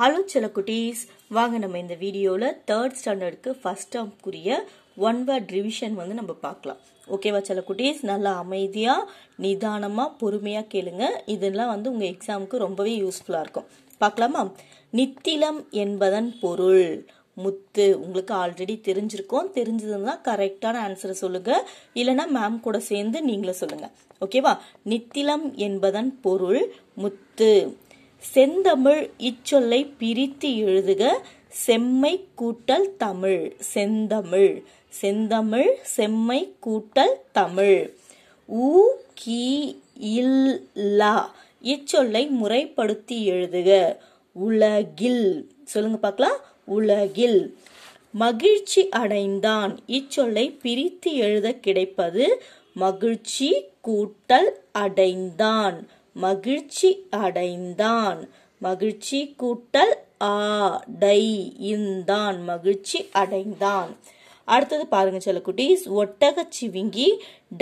hello செலக்குட்டீஸ் குட்டீஸ் வாங்க நம்ம இந்த வீடியோவில் தேர்ட் ஸ்டாண்டர்டுக்கு ஃபஸ்ட் டேர்ம்க்குரிய ஒன் வேர்ட் ரிவிஷன் வந்து நம்ம பார்க்கலாம் ஓகேவா செலக்குட்டீஸ் குட்டீஸ் நல்லா அமைதியாக நிதானமாக பொறுமையாக கேளுங்க இதெல்லாம் வந்து உங்கள் எக்ஸாமுக்கு ரொம்பவே யூஸ்ஃபுல்லாக இருக்கும் பார்க்கலாமா நித்திலம் என்பதன் பொருள் முத்து உங்களுக்கு ஆல்ரெடி தெரிஞ்சிருக்கோம் தெரிஞ்சதுன்னா கரெக்டான ஆன்சரை சொல்லுங்க இல்லைனா மேம் கூட சேர்ந்து நீங்களே சொல்லுங்க ஓகேவா நித்திலம் என்பதன் பொருள் முத்து செந்தமிழ் இச்சொல்லை பிரித்து எழுதுக செம்மை கூட்டல் தமிழ் செந்தமிழ் செந்தமிழ் செம்மை கூட்டல் தமிழ் ஊ கி இல்லா இச்சொல்லை முறைப்படுத்தி எழுதுக உலகில் சொல்லுங்க பார்க்கலாம் உலகில் மகிழ்ச்சி அடைந்தான் இச்சொல்லை பிரித்து எழுத கிடைப்பது மகிழ்ச்சி கூட்டல் அடைந்தான் மகிழ்ச்சி அடைந்தான் மகிழ்ச்சி கூட்டல் ஆடை இந்தான் மகிழ்ச்சி அடைந்தான் அடுத்தது பாருங்க சில குட்டீஸ் ஒட்டக சிவிங்கி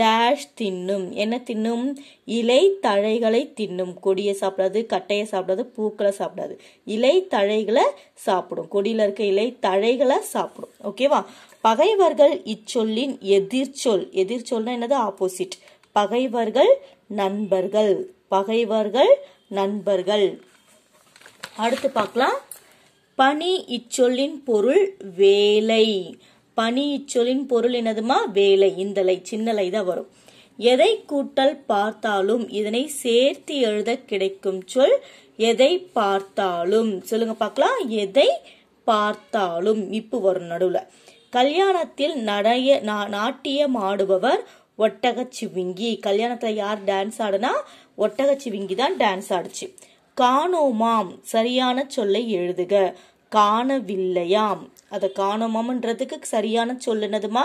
டேஷ் தின்னும் என்ன தின்னும் இலை தழைகளை தின்னும் கொடியை சாப்பிடாது கட்டையை சாப்பிடாது பூக்களை சாப்பிடாது இலை தழைகளை சாப்பிடும் கொடியில் இருக்க இலை தழைகளை சாப்பிடும் ஓகேவா பகைவர்கள் இச்சொல்லின் எதிர்ச்சொல் எதிர்ச்சொல்னா என்னது ஆப்போசிட் பகைவர்கள் நண்பர்கள் பகைவர்கள் நண்பர்கள் அடுத்து பார்க்கலாம் பனி இச்சொல்லின் பொருள் வேலை பனி இச்சொல்லின் பொருள் என்னதுமா வேலை இந்தலை சின்னலை தான் வரும் எதை கூட்டல் பார்த்தாலும் இதனை சேர்த்து எழுத கிடைக்கும் சொல் எதை பார்த்தாலும் சொல்லுங்க பார்க்கலாம் எதை பார்த்தாலும் இப்பு வரும் நடுவில் கல்யாணத்தில் நடைய நாட்டியம் ஆடுபவர் ஒட்டக சிவிங்கி கல்யாணத்தில் யார் டான்ஸ் ஆடுனா விங்கி தான் டான்ஸ் ஆடுச்சு காணோமாம் சரியான சொல்லை எழுதுக காணவில்லையாம் அதை காணோமாம்ன்றதுக்கு சரியான சொல்லுனதுமா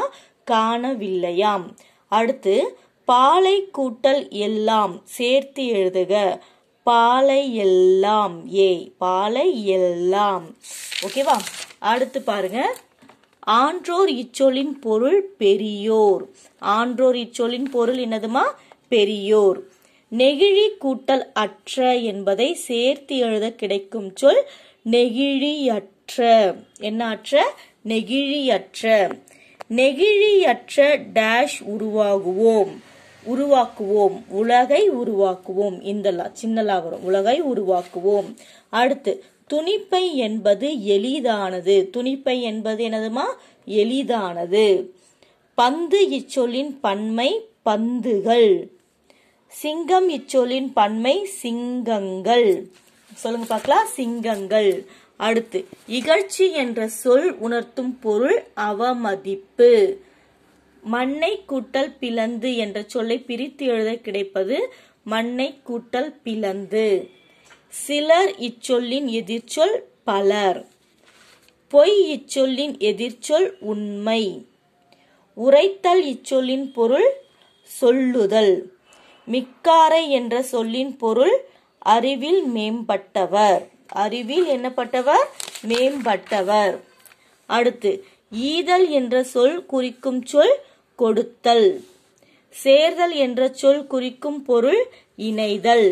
காணவில்லையாம் அடுத்து பாலை கூட்டல் எல்லாம் சேர்த்து எழுதுக பாலை எல்லாம் ஏ பாலை எல்லாம் ஓகேவா அடுத்து பாருங்க ஆன்றோர் இச்சொலின் பொருள் பெரியோர் ஆன்றோர் இச்சொலின் பொருள் என்னதுமா பெரியோர் நெகிழி கூட்டல் அற்ற என்பதை சேர்த்து எழுத கிடைக்கும் சொல் நெகிழியற்ற என்ன அற்ற நெகிழியற்ற நெகிழியற்ற டேஷ் உருவாகுவோம் உருவாக்குவோம் உலகை உருவாக்குவோம் இந்தலா வரும் உலகை உருவாக்குவோம் அடுத்து துணிப்பை என்பது எளிதானது துணிப்பை என்பது எனதுமா எளிதானது பந்து இச்சொல்லின் பன்மை பந்துகள் சிங்கம் இச்சொல்லின் பன்மை சிங்கங்கள் சொல்லுங்க பார்க்கலாம் சிங்கங்கள் அடுத்து இகழ்ச்சி என்ற சொல் உணர்த்தும் பொருள் அவமதிப்பு மண்ணை கூட்டல் பிளந்து என்ற சொல்லை பிரித்து எழுத கிடைப்பது மண்ணை கூட்டல் பிளந்து சிலர் இச்சொல்லின் எதிர்ச்சொல் பலர் பொய் இச்சொல்லின் எதிர்ச்சொல் உண்மை உரைத்தல் இச்சொல்லின் பொருள் சொல்லுதல் மிக்காரை என்ற சொல்லின் பொருள் அறிவில் மேம்பட்டவர் அறிவில் என்னப்பட்டவர் மேம்பட்டவர் அடுத்து ஈதல் என்ற சொல் குறிக்கும் சொல் கொடுத்தல் சேர்தல் என்ற சொல் குறிக்கும் பொருள் இணைதல்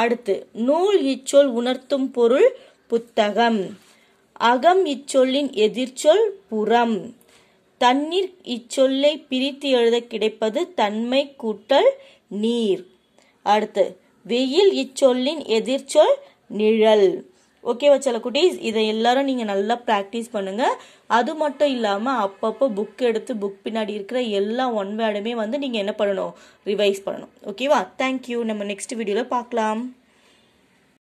அடுத்து நூல் இச்சொல் உணர்த்தும் பொருள் புத்தகம் அகம் இச்சொல்லின் எதிர்ச்சொல் புறம் தண்ணீர் இச்சொல்லை பிரித்து எழுத கிடைப்பது தன்மை கூட்டல் நீர் அடுத்து வெயில் இச்சொல்லின் எதிர்ச்சொல் நிழல் ஓகேவா சில குட்டீஸ் இதை எல்லாரும் நீங்கள் நல்லா ப்ராக்டிஸ் பண்ணுங்கள் அது மட்டும் இல்லாமல் அப்பப்போ புக் எடுத்து புக் பின்னாடி இருக்கிற எல்லா ஒன் வேர்டுமே வந்து நீங்கள் என்ன பண்ணணும் ரிவைஸ் பண்ணணும் ஓகேவா தேங்க்யூ நம்ம நெக்ஸ்ட் வீடியோவில் பார்க்கலாம்